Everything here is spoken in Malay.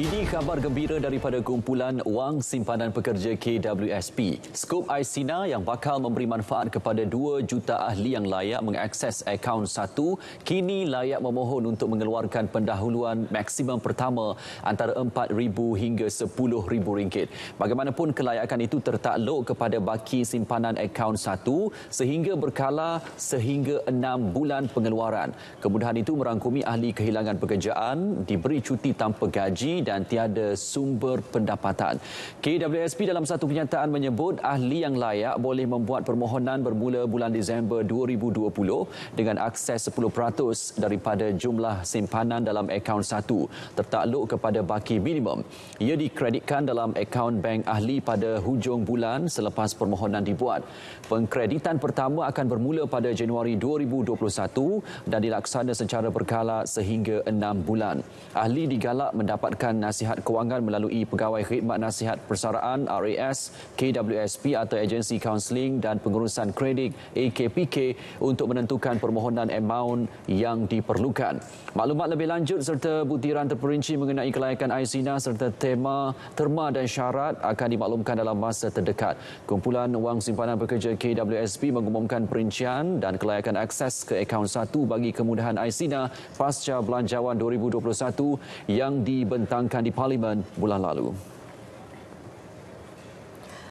Ini khabar gembira daripada kumpulan wang simpanan pekerja KWSP. Skop ISINA yang bakal memberi manfaat kepada 2 juta ahli yang layak mengakses akaun satu kini layak memohon untuk mengeluarkan pendahuluan maksimum pertama antara RM4,000 hingga rm ringgit. Bagaimanapun kelayakan itu tertakluk kepada baki simpanan akaun satu sehingga berkala sehingga 6 bulan pengeluaran. Kemudahan itu merangkumi ahli kehilangan pekerjaan, diberi cuti tanpa gaji dan dan tiada sumber pendapatan. KWSP dalam satu kenyataan menyebut ahli yang layak boleh membuat permohonan bermula bulan Disember 2020 dengan akses 10% daripada jumlah simpanan dalam akaun satu tertakluk kepada baki minimum. Ia dikreditkan dalam akaun bank ahli pada hujung bulan selepas permohonan dibuat. Pengkreditan pertama akan bermula pada Januari 2021 dan dilaksana secara berkala sehingga enam bulan. Ahli digalak mendapatkan memberikan nasihat kewangan melalui Pegawai Khidmat Nasihat Persaraan RAS, KWSP atau Agensi Counseling dan Pengurusan Kredit AKPK untuk menentukan permohonan amount yang diperlukan. Maklumat lebih lanjut serta butiran terperinci mengenai kelayakan ICNA serta tema, terma dan syarat akan dimaklumkan dalam masa terdekat. Kumpulan Wang Simpanan Pekerja KWSP mengumumkan perincian dan kelayakan akses ke akaun satu bagi kemudahan ICNA pasca belanjawan 2021 yang dibentangkan dibincangkan di Parlimen bulan lalu.